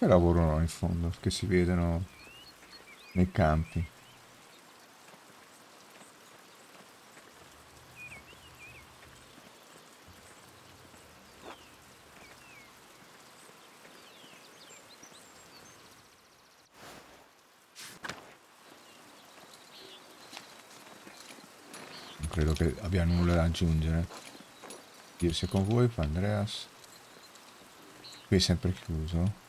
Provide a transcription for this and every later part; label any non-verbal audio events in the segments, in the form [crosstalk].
Che lavorano in fondo, che si vedono nei campi. Non credo che abbia nulla da aggiungere. Dirsi con voi, fa Andreas. Qui è sempre chiuso.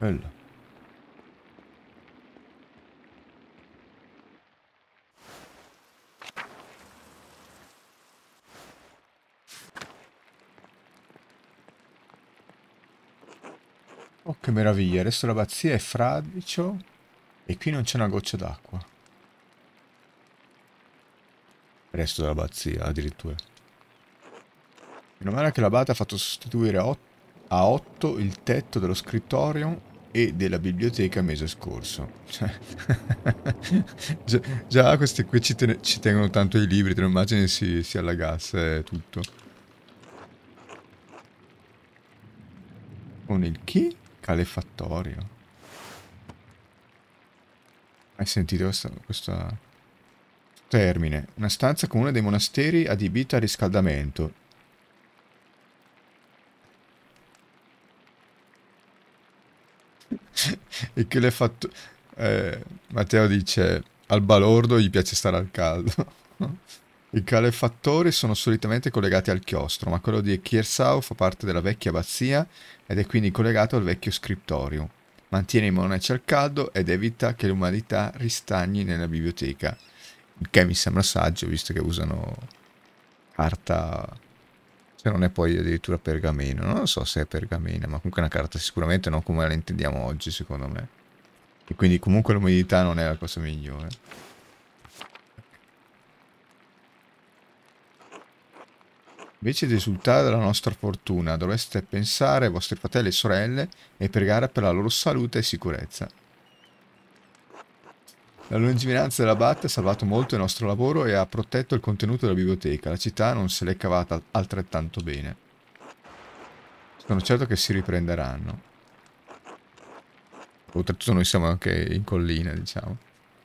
Öl. Oh che meraviglia, adesso l'abbazia è fradicio e qui non c'è una goccia d'acqua. Resto dell'abbazia addirittura. Meno male che l'abate ha fatto sostituire a 8 il tetto dello scrittorium e della biblioteca mese scorso. Cioè, [laughs] già, già, questi qui ci, ten ci, tengono tanto i libri, te lo immagini si, si allagasse tutto. Con il chi? Calefattorio. Hai sentito questo, questo termine? Una stanza comune dei monasteri adibita a riscaldamento e che le fatto... Eh, Matteo dice, al balordo gli piace stare al caldo. [laughs] I calefattori sono solitamente collegati al chiostro, ma quello di Kiersau fa parte della vecchia abbazia ed è quindi collegato al vecchio scriptorium. Mantiene i monaci al caldo ed evita che l'umanità ristagni nella biblioteca. Il che mi sembra saggio, visto che usano carta che non è poi addirittura pergamena, non so se è pergamena, ma comunque è una carta sicuramente non come la intendiamo oggi secondo me. E quindi comunque l'umidità non è la cosa migliore. Invece di esultare della nostra fortuna, dovreste pensare ai vostri fratelli e sorelle e pregare per la loro salute e sicurezza. La lungimiranza della Bat ha salvato molto il nostro lavoro e ha protetto il contenuto della biblioteca. La città non se l'è cavata altrettanto bene. Sono certo che si riprenderanno. Oltretutto noi siamo anche in collina, diciamo.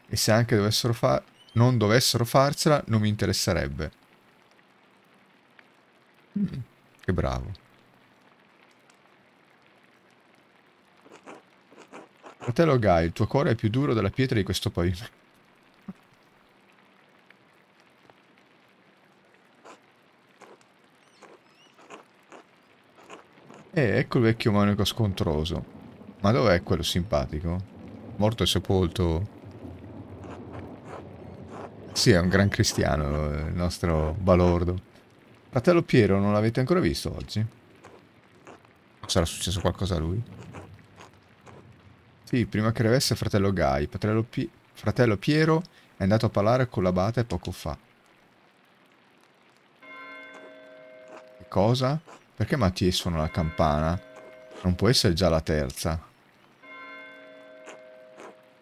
E se anche dovessero non dovessero farcela, non mi interesserebbe. Mm, che bravo. Fratello Guy, il tuo cuore è più duro della pietra di questo paese. E eh, ecco il vecchio manico scontroso. Ma dov'è quello simpatico? Morto e sepolto. Sì, è un gran cristiano, eh, il nostro balordo. Fratello Piero, non l'avete ancora visto oggi? Sarà successo qualcosa a lui? prima che revesse fratello Gai. Fratello, P fratello Piero è andato a parlare con l'abate poco fa. Che cosa? Perché Mattie suona la campana? Non può essere già la terza.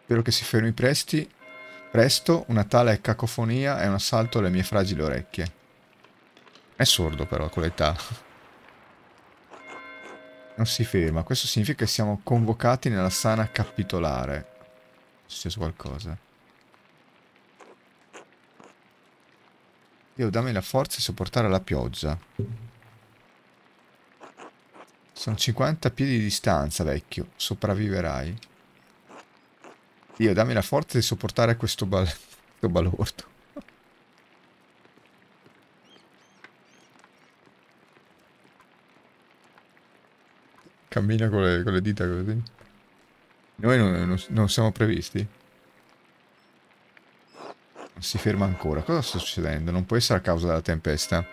Spero che si fermi presti. Presto, una tale cacofonia è un assalto alle mie fragili orecchie. È sordo però con l'età. Non si ferma. Questo significa che siamo convocati nella sana capitolare. È successo qualcosa. Dio, dammi la forza di sopportare la pioggia. Sono 50 piedi di distanza, vecchio. Sopravviverai. Dio, dammi la forza di sopportare questo, bal [laughs] questo balordo. Cammina con le, con le, dita così. Noi non, non, non siamo previsti? Non si ferma ancora. Cosa sta succedendo? Non può essere a causa della tempesta.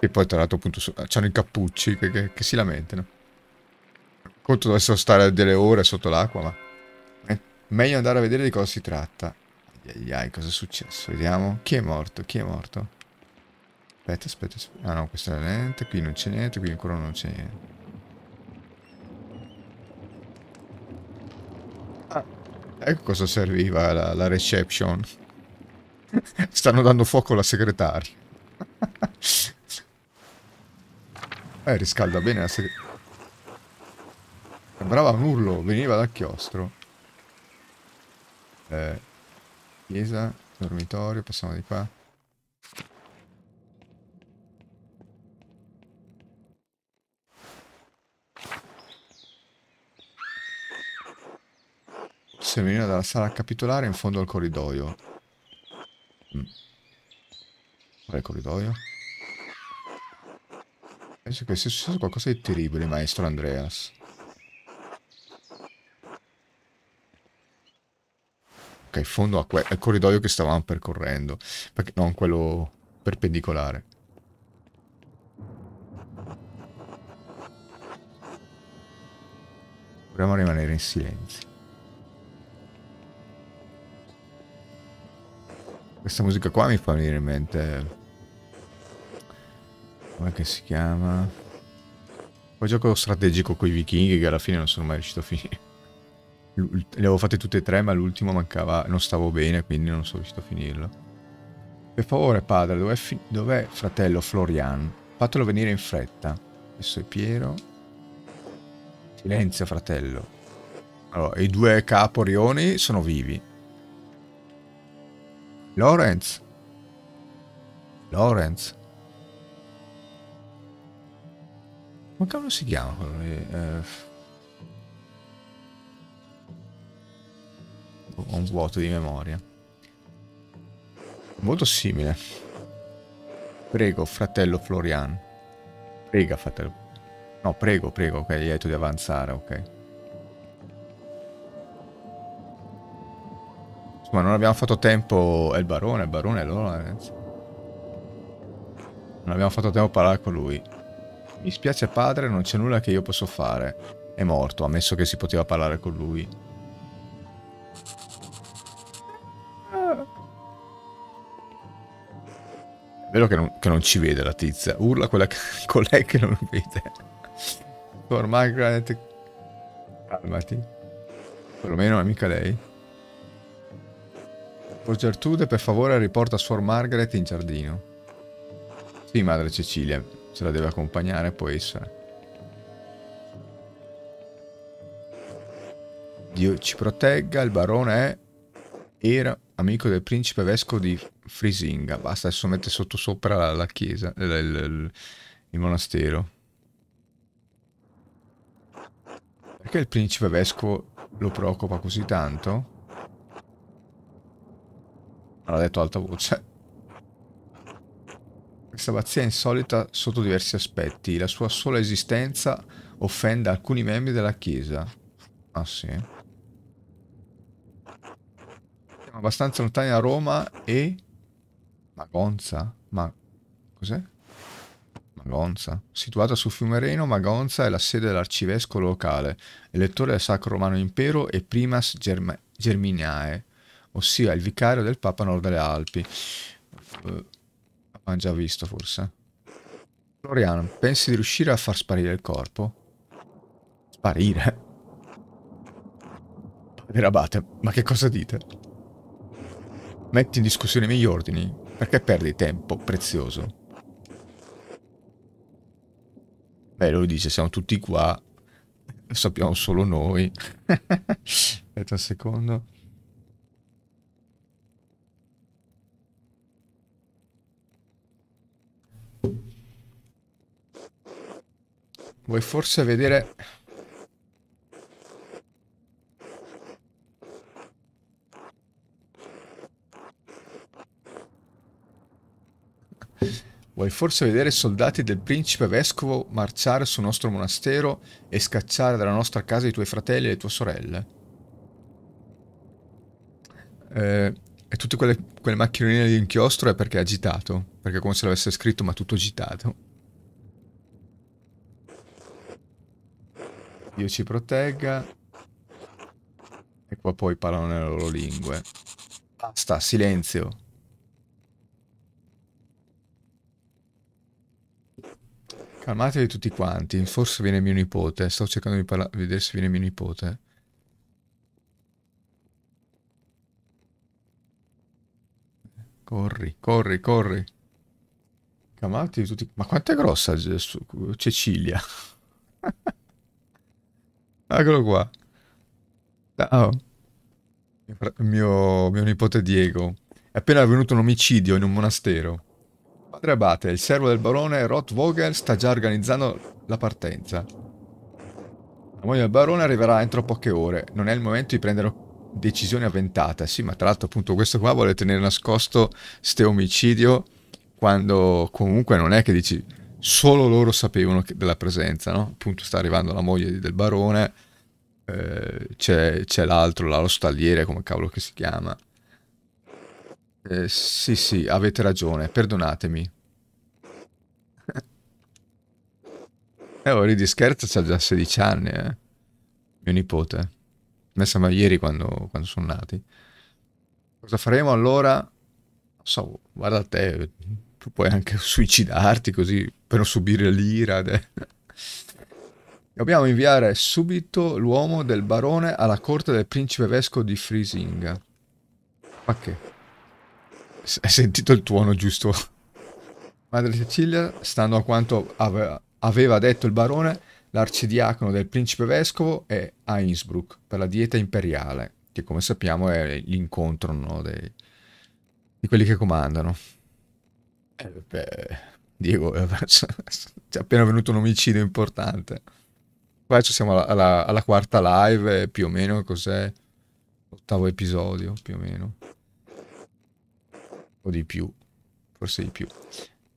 E poi tra l'altro appunto c'hanno i cappucci che, che, che si lamentano. Conto dovessero stare delle ore sotto l'acqua, ma... È meglio andare a vedere di cosa si tratta. Ai ai cosa è successo? Vediamo. Chi è morto? Chi è morto? Aspetta, aspetta, aspetta. Ah no, questa è la lente, qui non c'è niente, qui ancora non c'è niente. Ah, ecco cosa serviva la, la reception. [laughs] Stanno dando fuoco alla segretaria. [laughs] eh, riscalda bene la segretaria. Sembrava un urlo, veniva dal chiostro. Eh, chiesa, dormitorio, passiamo di qua. Se veniva dalla sala capitolare in fondo al corridoio. Mm. Qual è il corridoio? Penso che sia successo qualcosa di terribile, maestro Andreas. Ok, fondo al corridoio che stavamo percorrendo. Perché non quello perpendicolare. Proviamo a rimanere in silenzio. Questa musica qua mi fa venire in mente... Come si chiama? Poi gioco strategico con i vichinghi che alla fine non sono mai riuscito a finire. Le avevo fatte tutte e tre, ma l'ultimo mancava... Non stavo bene, quindi non sono riuscito a finirlo. Per favore, padre, dov'è dov fratello Florian? Fatelo venire in fretta. Questo è Piero. Silenzio, fratello. Allora, i due caporioni sono vivi. Lorenz. Lorenz. Come cavolo si chiama quello Eh... Ho un vuoto di memoria. Molto simile. Prego, fratello Florian. Prega, fratello. No, prego, prego, ok, gli hai detto di avanzare, ok. Insomma, non abbiamo fatto tempo... È il barone, il barone è loro, ragazzi. Eh. Non abbiamo fatto tempo a parlare con lui. Mi spiace padre, non c'è nulla che io posso fare. È morto, ammesso che si poteva parlare con lui. È vero che non, che non ci vede la tizia. Urla quella che, [laughs] con lei che non vede. Ormai, calmati. Perlomeno è mica lei. Por Gertrude, per favore, riporta Suor Margaret in giardino. Sì, Madre Cecilia, ce la deve accompagnare, può essere. Dio ci protegga, il barone è... era amico del principe vescovo di Frisinga. Basta, adesso mette sotto sopra la, la chiesa, eh, il, il, il monastero. Perché il principe vescovo lo preoccupa così tanto? l'ha detto alta voce. Questa abbazia è insolita sotto diversi aspetti. La sua sola esistenza offende alcuni membri della chiesa. Ah sì. Siamo abbastanza lontani da Roma e... Magonza? Ma... Cos'è? Magonza. Situata sul Fiumereno, Magonza è la sede dell'arcivescovo locale, elettore del Sacro Romano Impero e primas Germ Germiniae, ossia il vicario del Papa Nord delle Alpi. Uh, eh, Abbiamo già visto forse. Florian, pensi di riuscire a far sparire il corpo? Sparire? Padre Abate, ma che cosa dite? Metti in discussione i miei ordini, perché perdi tempo prezioso? Beh, lui dice, siamo tutti qua, sappiamo solo noi. [laughs] Aspetta un secondo. Vuoi forse vedere... Vuoi forse vedere soldati del principe vescovo marciare sul nostro monastero e scacciare dalla nostra casa i tuoi fratelli e le tue sorelle? Eh, e tutte quelle, quelle macchinine di inchiostro è perché è agitato, perché è come se l'avesse scritto ma tutto agitato. Dio ci protegga. E qua poi parlano nelle loro lingue. Basta, silenzio. Calmatevi tutti quanti, forse viene mio nipote. Sto cercando di vedere se viene mio nipote. Corri, corri, corri. Calmatevi tutti... Ma quanto è grossa Gesù? Cecilia? [laughs] eccolo qua. Ciao. Oh. Mio, mio nipote Diego. È appena avvenuto un omicidio in un monastero. Padre Abate, il servo del barone Roth Rothvogel, sta già organizzando la partenza. La moglie del barone arriverà entro poche ore. Non è il momento di prendere decisioni avventate. Sì, ma tra l'altro appunto questo qua vuole tenere nascosto ste omicidio quando comunque non è che dici solo loro sapevano della presenza, no? Appunto sta arrivando la moglie del barone eh, c'è, c'è l'altro, là, lo stalliere, come cavolo che si chiama. Eh, sì, sì, avete ragione, perdonatemi. [laughs] eh, oh, di scherzo, c'ha già 16 anni, eh. Mio nipote. Mi sembra ieri quando, quando sono nati. Cosa faremo allora? Non so, guarda te, tu puoi anche suicidarti così per non subire l'ira. [laughs] Dobbiamo inviare subito l'uomo del barone alla corte del principe vescovo di Frisinga. Ma che? Hai sentito il tuono giusto? Madre Cecilia, stando a quanto ave aveva detto il barone, l'arcidiacono del principe vescovo è a Innsbruck per la dieta imperiale, che come sappiamo è l'incontro no, dei... di quelli che comandano. Eh, beh, Diego, [laughs] è appena venuto un omicidio importante. Qua ci siamo alla, alla, alla quarta live, più o meno cos'è? Ottavo episodio, più o meno. O di più, forse di più.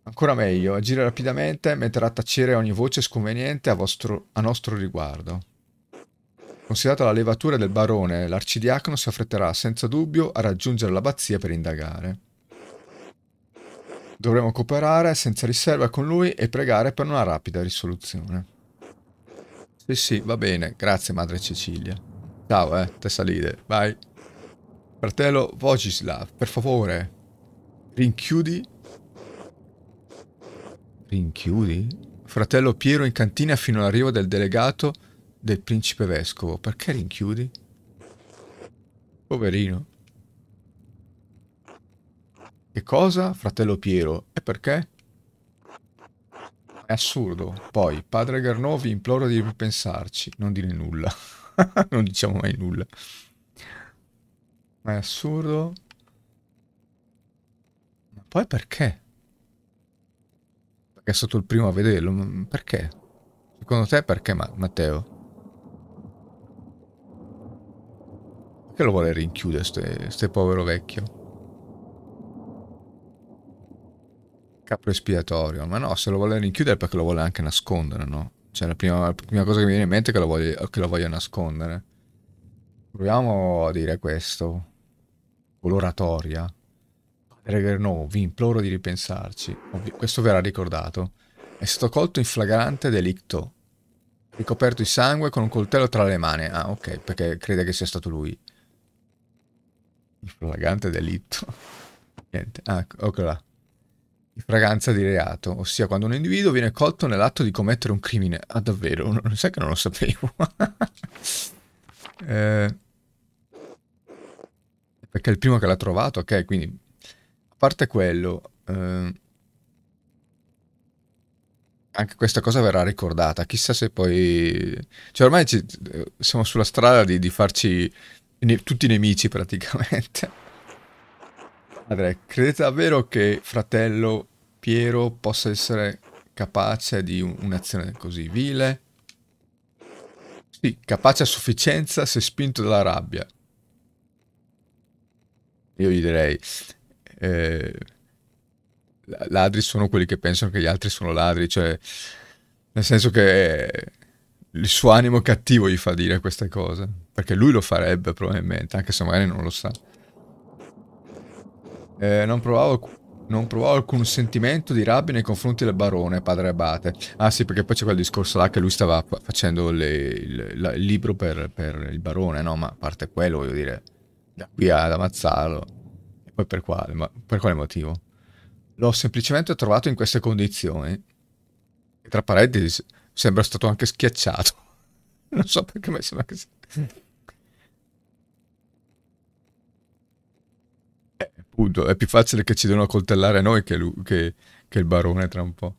Ancora meglio, agire rapidamente, metterà a tacere ogni voce sconveniente a, vostro, a nostro riguardo. Considerata la levatura del barone, l'arcidiacono si affretterà senza dubbio a raggiungere l'abbazia per indagare. Dovremo cooperare senza riserva con lui e pregare per una rapida risoluzione. Sì, sì, va bene. Grazie, madre Cecilia. Ciao, eh, te salite. Vai. Fratello Vogislav, per favore. Rinchiudi. Rinchiudi? Fratello Piero in cantina fino all'arrivo del delegato del principe vescovo. Perché rinchiudi? Poverino. Che cosa, fratello Piero? E perché? È assurdo. Poi, padre Garnò, vi imploro di ripensarci. Non dire nulla. [laughs] non diciamo mai nulla. Ma è assurdo. Ma poi perché? Perché è stato il primo a vederlo. Perché? Secondo te perché, Matteo? Perché lo vuole rinchiudere, ste, ste povero vecchio? capro espiatorio, ma no, se lo vuole rinchiudere perché lo vuole anche nascondere, no? Cioè la prima, la prima cosa che mi viene in mente è che lo voglia, che lo voglia nascondere. Proviamo a dire questo. Con l'oratoria. Padre Gernot, vi imploro di ripensarci. Oh, questo verrà ricordato. È stato colto in flagrante delitto. Ricoperto di sangue con un coltello tra le mani. Ah, ok, perché crede che sia stato lui. Il flagrante delitto. [laughs] Niente. Ah, ecco là di fragranza di reato, ossia quando un individuo viene colto nell'atto di commettere un crimine. Ah, davvero? Non sai che non lo sapevo. [laughs] eh, perché è il primo che l'ha trovato, ok, quindi... A parte quello... Eh, anche questa cosa verrà ricordata, chissà se poi... Cioè ormai ci, siamo sulla strada di, di farci ne, tutti nemici praticamente. Andrea, credete davvero che fratello Piero possa essere capace di un'azione così vile? Sì, capace a sufficienza se spinto dalla rabbia. Io gli direi, eh, ladri sono quelli che pensano che gli altri sono ladri, cioè nel senso che eh, il suo animo cattivo gli fa dire queste cose, perché lui lo farebbe probabilmente, anche se magari non lo sa eh, non, provavo, non, provavo, alcun sentimento di rabbia nei confronti del barone, padre Abate. Ah sì, perché poi c'è quel discorso là che lui stava facendo le, il, la, il, libro per, per, il barone, no? Ma a parte quello, voglio dire, da qui ad ammazzarlo. E poi per quale, ma, per quale motivo? L'ho semplicemente trovato in queste condizioni. E tra parentesi, sembra stato anche schiacciato. [laughs] Non so perché, ma sembra che... appunto, è più facile che ci devono coltellare noi che, lui, che, che, il barone tra un po'.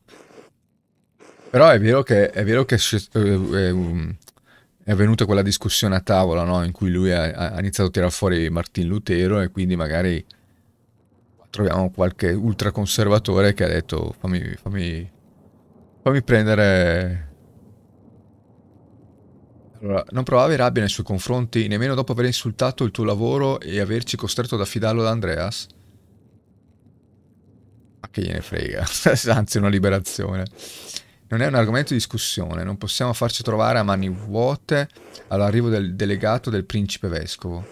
Però è vero che, è, vero che è eh, venuta quella discussione a tavola, no? In cui lui ha, ha iniziato a tirare fuori Martin Lutero e quindi magari troviamo qualche ultraconservatore che ha detto fammi, fammi, fammi prendere allora, non provavi rabbia nei suoi confronti nemmeno dopo aver insultato il tuo lavoro e averci costretto ad affidarlo ad Andreas? Ma che gliene frega, [laughs] anzi una liberazione. Non è un argomento di discussione, non possiamo farci trovare a mani vuote all'arrivo del delegato del principe vescovo.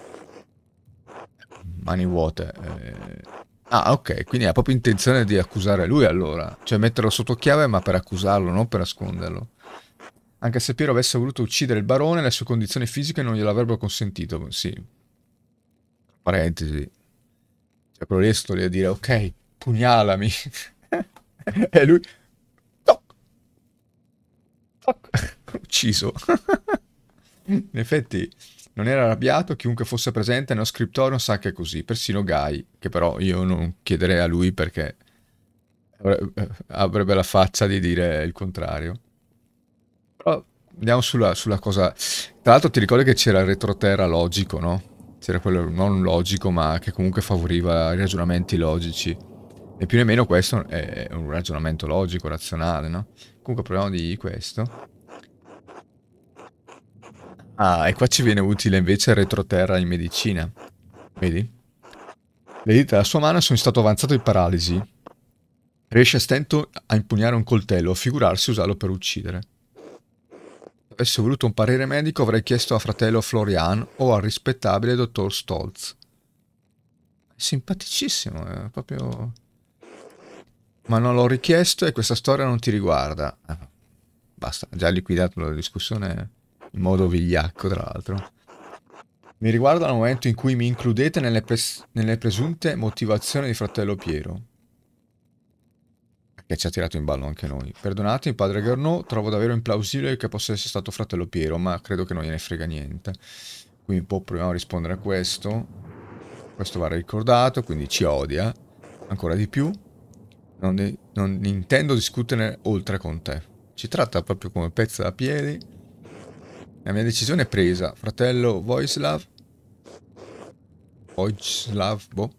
Mani vuote. Eh... Ah, ok, quindi ha proprio intenzione di accusare lui allora, cioè metterlo sotto chiave ma per accusarlo, non per nasconderlo. Anche se Piero avesse voluto uccidere il barone, le sue condizioni fisiche non gliel'avrebbero consentito. Sì. Parentesi. Cioè, quello lì lì a dire, ok, pugnalami. [laughs] e lui... Toc! Toc! [laughs] Ucciso. In effetti, non era arrabbiato, chiunque fosse presente nello scriptorio sa che è così, persino Guy, che però io non chiederei a lui perché avrebbe la faccia di dire il contrario andiamo sulla, sulla cosa... Tra l'altro ti ricordi che c'era il retroterra logico, no? C'era quello non logico, ma che comunque favoriva i ragionamenti logici. E più o meno questo è un ragionamento logico, razionale, no? Comunque proviamo di questo. Ah, e qua ci viene utile invece il retroterra in medicina. Vedi? Le dita della sua mano sono in stato avanzato di paralisi. Riesce a stento a impugnare un coltello, a figurarsi usarlo per uccidere avessi voluto un parere medico avrei chiesto a fratello Florian o al rispettabile dottor Stolz. Simpaticissimo, è eh, proprio... Ma non l'ho richiesto e questa storia non ti riguarda. Ah, basta, già liquidato la discussione in modo vigliacco, tra l'altro. Mi riguarda al momento in cui mi includete nelle, pres nelle presunte motivazioni di fratello Piero che ci ha tirato in ballo anche noi. Perdonatemi, padre Garneau, trovo davvero implausibile che possa essere stato fratello Piero, ma credo che non gliene frega niente. Quindi può boh, proviamo a rispondere a questo. Questo va ricordato, quindi ci odia ancora di più. Non, non intendo discuterne oltre con te. Ci tratta proprio come pezza da piedi. La mia decisione è presa. Fratello Voislav Voislav, boh,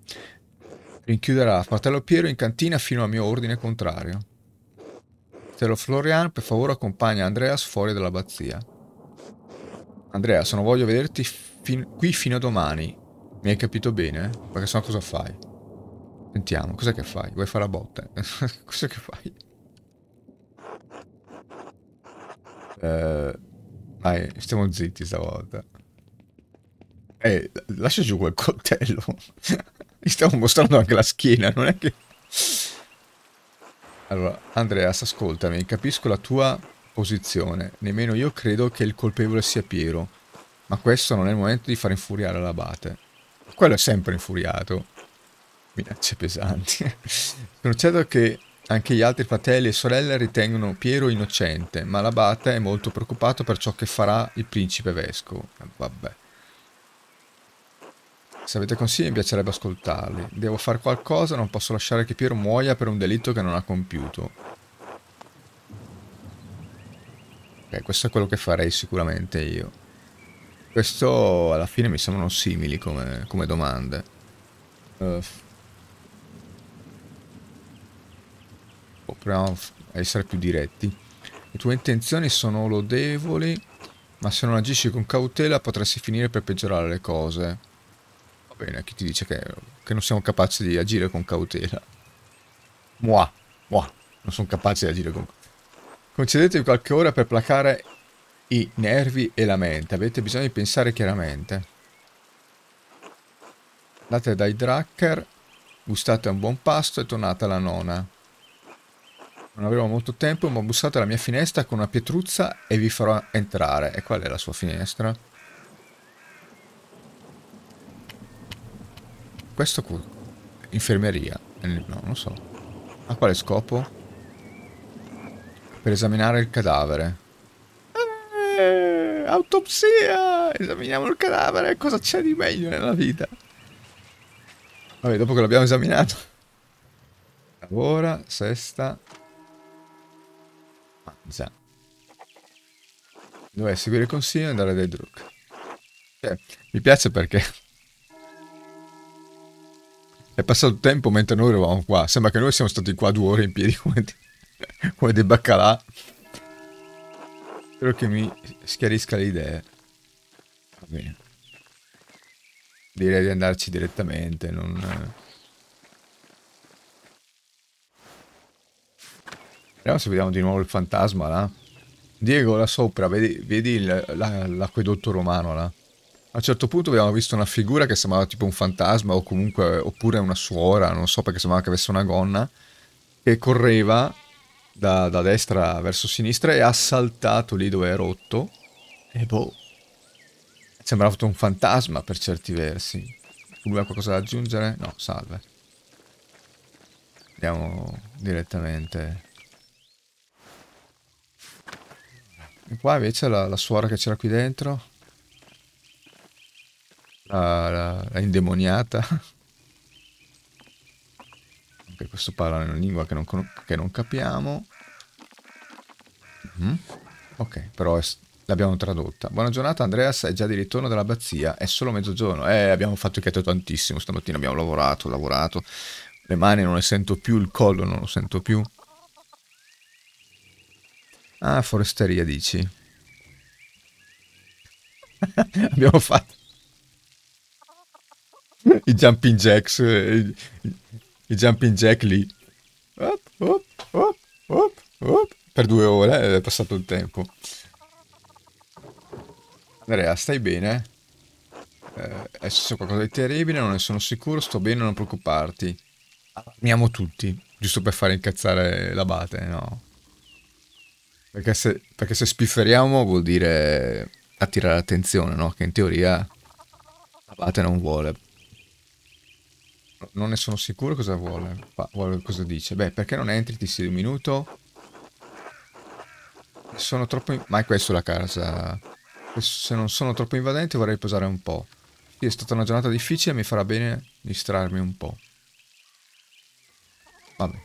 Rinchiuderà fratello Piero in cantina fino a mio ordine contrario. Fratello Florian, per favore accompagna Andreas fuori dall'abbazia. Andreas, non voglio vederti fin qui fino a domani. Mi hai capito bene? Perché sennò cosa fai? Sentiamo, cos'è che fai? Vuoi fare la botte? [laughs] cos'è che fai? Eh, dai, stiamo zitti stavolta. Eh, lascia giù quel coltello. [laughs] Gli stavo mostrando anche la schiena, non è che... Allora, Andreas, ascoltami, capisco la tua posizione. Nemmeno io credo che il colpevole sia Piero. Ma questo non è il momento di far infuriare l'abate. Quello è sempre infuriato. Minacce pesanti. Sono [laughs] certo che anche gli altri fratelli e sorelle ritengono Piero innocente, ma l'abate è molto preoccupato per ciò che farà il principe vescovo. Vabbè. Se avete consigli mi piacerebbe ascoltarli. Devo fare qualcosa, non posso lasciare che Piero muoia per un delitto che non ha compiuto. Ok, questo è quello che farei sicuramente io. Questo alla fine mi sembrano simili come, come domande. Uh, proviamo a essere più diretti. Le tue intenzioni sono lodevoli, ma se non agisci con cautela potresti finire per peggiorare le cose bene, chi ti dice che, che non siamo capaci di agire con cautela? Mua, mua, non sono capace di agire con cautela. Concedetevi qualche ora per placare i nervi e la mente, avete bisogno di pensare chiaramente. Andate dai Dracker, gustate un buon pasto e tornate alla nona. Non avremo molto tempo, ma bussate alla mia finestra con una pietruzza e vi farò entrare. E qual è la sua finestra? Questo cosa? Infermeria. No, non lo so. A quale scopo? Per esaminare il cadavere. Eh, autopsia! Esaminiamo il cadavere. Cosa c'è di meglio nella vita? Vabbè, dopo che l'abbiamo esaminato. Lavora, sesta. Manza. Dov'è? Seguire il consiglio e andare dai Druk. Cioè, eh, mi piace perché è passato tempo mentre noi eravamo qua. Sembra che noi siamo stati qua due ore in piedi [laughs] come, di, come dei baccalà. Spero che mi schiarisca le idee. Va bene. Direi di andarci direttamente, non... Vediamo se vediamo di nuovo il fantasma là. Diego, là sopra, vedi, l'acquedotto romano là. A un certo punto abbiamo visto una figura che sembrava tipo un fantasma o comunque oppure una suora, non so perché sembrava che avesse una gonna, che correva da, da destra verso sinistra e ha saltato lì dove è rotto. E boh. Sembrava un fantasma per certi versi. Lui ha qualcosa da aggiungere? No, salve. Andiamo direttamente. E qua invece la, la suora che c'era qui dentro la, indemoniata. Anche questo parla in una lingua che non, che non capiamo. Mm. Ok, però l'abbiamo tradotta. Buona giornata, Andreas è già di ritorno dall'abbazia, è solo mezzogiorno. Eh, abbiamo fatto il chietto tantissimo, stamattina abbiamo lavorato, lavorato. Le mani non le sento più, il collo non lo sento più. Ah, foresteria dici. [laughs] abbiamo fatto [laughs] I jumping jacks, eh, i, i jumping jack lì. Op, op, op, op, op. Per due ore è passato il tempo. Andrea, stai bene? Eh, è successo qualcosa di terribile, non ne sono sicuro, sto bene, non preoccuparti. Amiamo tutti, giusto per fare incazzare l'abate, no? Perché se, perché se spifferiamo vuol dire attirare l'attenzione, no? Che in teoria l'abate non vuole. Non ne sono sicuro cosa vuole. vuole cosa dice? Beh, perché non entri? Ti sei minuto? Sono troppo... In... Ma è questa la casa. Se non sono troppo invadente vorrei posare un po'. Sì, è stata una giornata difficile, mi farà bene distrarmi un po'. Vabbè.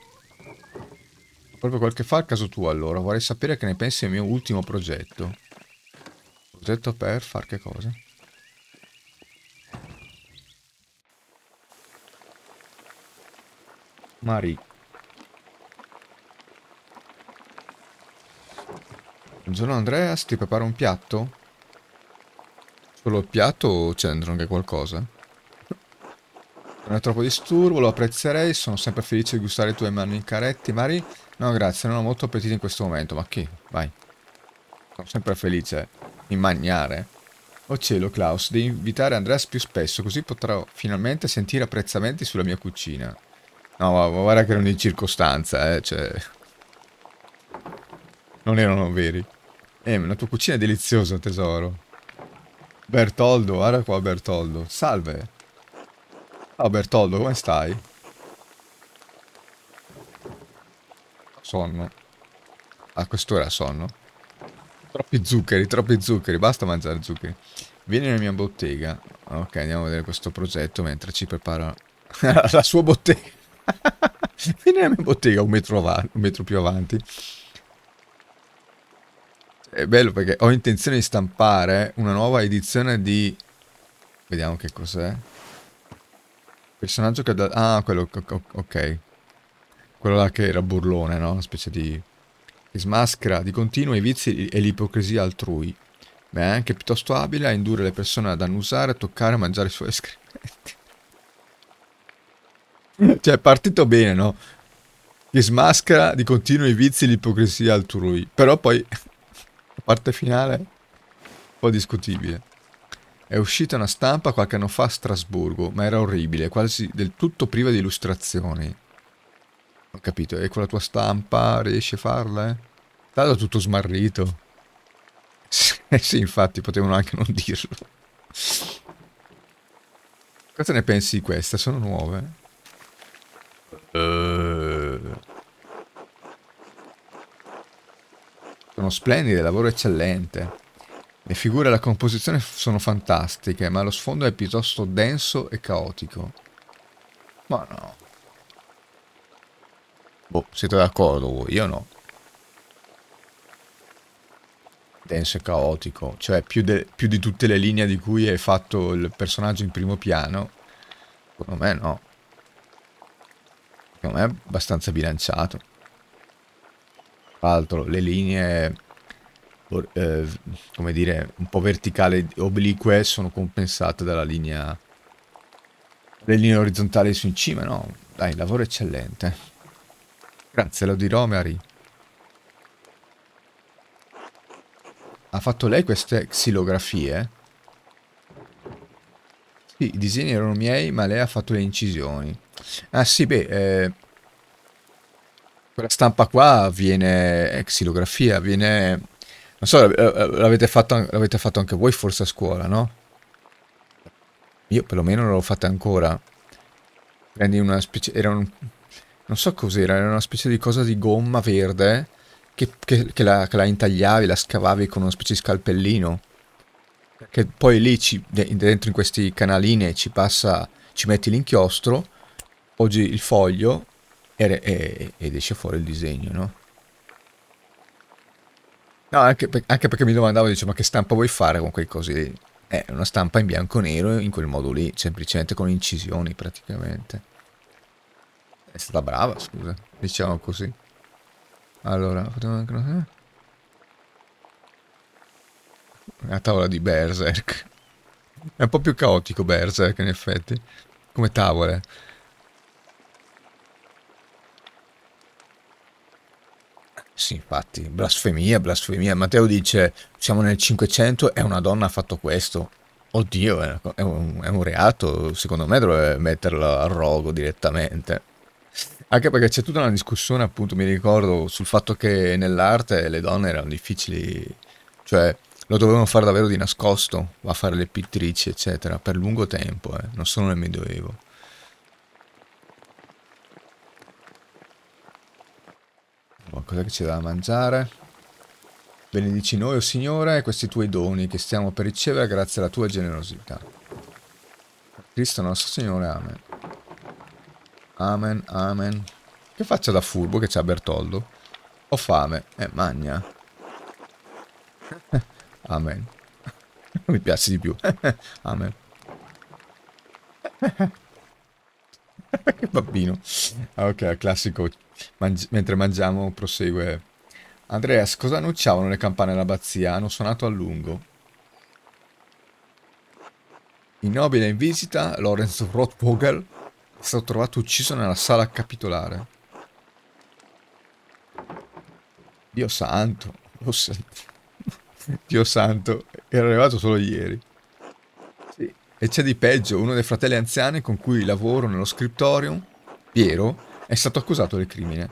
Proprio quel che fa al caso tuo allora. Vorrei sapere che ne pensi del mio ultimo progetto. Progetto per far che cosa? Mari. Buongiorno Andreas, ti preparo un piatto? Solo il piatto o c'entra anche qualcosa? Non è troppo disturbo, lo apprezzerei, sono sempre felice di gustare i tuoi manicaretti, Mari. No grazie, non ho molto appetito in questo momento, ma chi? Vai. Sono sempre felice di mangiare. Oh cielo, Klaus, devi invitare Andreas più spesso, così potrò finalmente sentire apprezzamenti sulla mia cucina. No, ma guarda che erano in circostanza, eh, cioè... Non erano veri. Eh, ma la tua cucina è deliziosa, tesoro. Bertoldo, guarda qua Bertoldo. Salve. Ciao oh, Bertoldo, come stai? Sonno. A quest'ora sonno. Troppi zuccheri, troppi zuccheri. Basta mangiare zuccheri. Vieni nella mia bottega. Ok, andiamo a vedere questo progetto mentre ci prepara [laughs] la sua bottega. Vieni nella mia bottega un metro, avanti, un metro più avanti. È bello perché ho intenzione di stampare una nuova edizione di... Vediamo che cos'è. Personaggio che... Da... Ah, quello... Ok. Quello là che era burlone, no? Una specie di... Che smaschera di continuo i vizi e l'ipocrisia altrui. Ma è anche piuttosto abile a indurre le persone ad annusare, toccare e mangiare i suoi [laughs] escrementi. [laughs] cioè, è partito bene, no? Che smaschera di continuo i vizi e l'ipocrisia altrui. Però poi, la [laughs] parte finale, un po' discutibile. È uscita una stampa qualche anno fa a Strasburgo, ma era orribile, quasi del tutto priva di illustrazioni. Ho capito, e con la tua stampa riesci a farla, eh? Tanto tutto smarrito. [laughs] sì, infatti, potevano anche non dirlo. Cosa ne pensi di questa? Sono nuove. Sono eh, splendide, lavoro eccellente. Le figure e la composizione sono fantastiche, ma lo sfondo è piuttosto denso e caotico. Ma no. Boh, siete d'accordo voi? Io no. Denso e caotico. Cioè, più, più di tutte le linee di cui è fatto il personaggio in primo piano, secondo me no secondo me è abbastanza bilanciato. Tra l'altro le linee, eh, come dire, un po' verticali oblique sono compensate dalla linea... Le linee orizzontali su in cima, no? Dai, lavoro eccellente. Grazie, lo dirò, Mary. Ha fatto lei queste xilografie? Sì, i disegni erano miei, ma lei ha fatto le incisioni. Ah sì, beh, eh, quella stampa qua viene, xilografia, viene, non so, eh, eh, l'avete fatto, fatto, anche voi forse a scuola, no? Io perlomeno non l'ho fatta ancora. Prendi una specie, era un, non so cos'era, era una specie di cosa di gomma verde che, che, che, la, che la intagliavi, la scavavi con una specie di scalpellino. Perché poi lì, ci, dentro in questi canaline, ci passa, ci metti l'inchiostro Oggi il foglio ed esce fuori il disegno, no? No, anche, per, anche perché mi domandavo, dicevo, ma che stampa vuoi fare con quei cosi lì? Eh, una stampa in bianco e nero in quel modo lì, semplicemente con incisioni praticamente. È stata brava, scusa, diciamo così. Allora, facciamo anche una... Una eh? tavola di Berserk. È un po' più caotico Berserk in effetti, come tavole. Sì, infatti, blasfemia, blasfemia. Matteo dice, siamo nel 500 e una donna ha fatto questo. Oddio, è un, è un reato, secondo me dovrebbe metterla al rogo direttamente. Anche perché c'è tutta una discussione, appunto, mi ricordo, sul fatto che nell'arte le donne erano difficili, cioè lo dovevano fare davvero di nascosto, a fare le pittrici, eccetera, per lungo tempo, eh. non solo nel Medioevo. Qualcosa che ci dà da mangiare. Benedici noi, o oh Signore, questi tuoi doni che stiamo per ricevere grazie alla tua generosità. Cristo nostro Signore, Amen. Amen, Amen. Che faccia da furbo che c'ha Bertoldo? Ho fame. Eh, magna. [laughs] amen. Non [laughs] Mi piace di più. [laughs] amen. che bambino. Ok, classico Mangi mentre mangiamo, prosegue. Andreas, cosa annunciavano le campane all'abbazia? Hanno suonato a lungo. Il nobile in visita, Lorenzo Rothvogel, è stato trovato ucciso nella sala capitolare. Dio santo, Dio santo, [laughs] Dio santo, era arrivato solo ieri. Sì. E c'è di peggio, uno dei fratelli anziani con cui lavoro nello scriptorium, Piero, è stato accusato del crimine.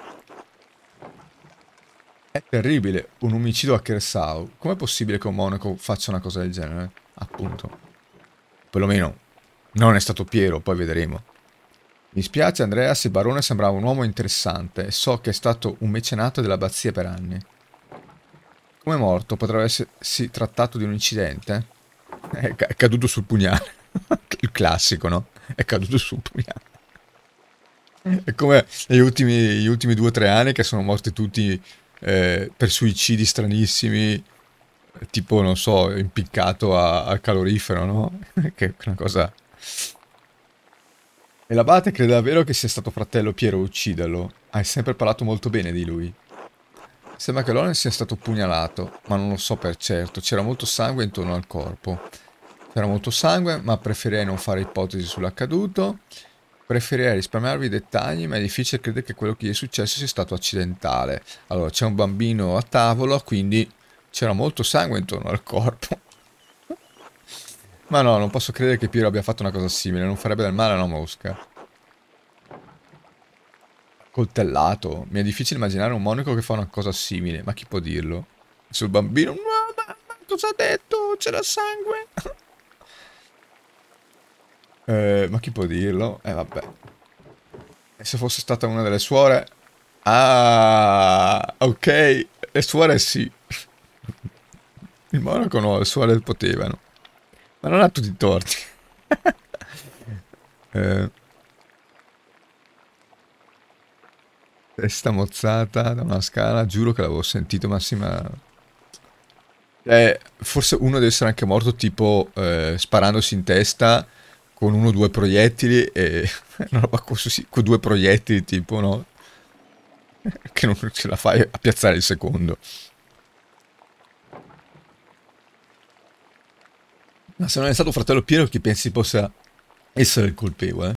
È terribile, un omicidio a Kersau. Com'è possibile che un monaco faccia una cosa del genere? Appunto. Perlomeno, non è stato Piero, poi vedremo. Mi spiace Andreas, il barone sembrava un uomo interessante e so che è stato un mecenato dell'abbazia per anni. Come morto, potrebbe essersi trattato di un incidente? È, caduto sul pugnale. [laughs] il classico, no? È caduto sul pugnale. È come negli ultimi, gli ultimi due o tre anni che sono morti tutti eh, per suicidi stranissimi, tipo, non so, impiccato a, al calorifero, no? [laughs] che è una cosa... E l'abate crede davvero che sia stato fratello Piero a ucciderlo. Hai sempre parlato molto bene di lui. Sembra che Loren sia stato pugnalato, ma non lo so per certo. C'era molto sangue intorno al corpo. C'era molto sangue, ma preferirei non fare ipotesi sull'accaduto. Preferirei risparmiarvi i dettagli, ma è difficile credere che quello che gli è successo sia stato accidentale. Allora, c'è un bambino a tavola, quindi c'era molto sangue intorno al corpo. ma no, non posso credere che Piero abbia fatto una cosa simile, non farebbe del male a una mosca. Coltellato. Mi è difficile immaginare un monaco che fa una cosa simile, ma chi può dirlo? Sul bambino... ma cosa ha detto? C'era sangue? Eh, ma chi può dirlo? Eh vabbè. E se fosse stata una delle suore? Ah, ok. Le suore sì. Il monaco no, le suore potevano. Ma non ha tutti i torti. [laughs] eh. Testa mozzata da una scala, giuro che l'avevo sentito, Massima. Eh, forse uno deve essere anche morto tipo eh, sparandosi in testa con uno o due proiettili e [laughs] una roba così, con due proiettili tipo, no? che non ce la fai a piazzare il secondo. Ma se non è stato fratello Piero chi pensi possa essere il colpevole? Eh?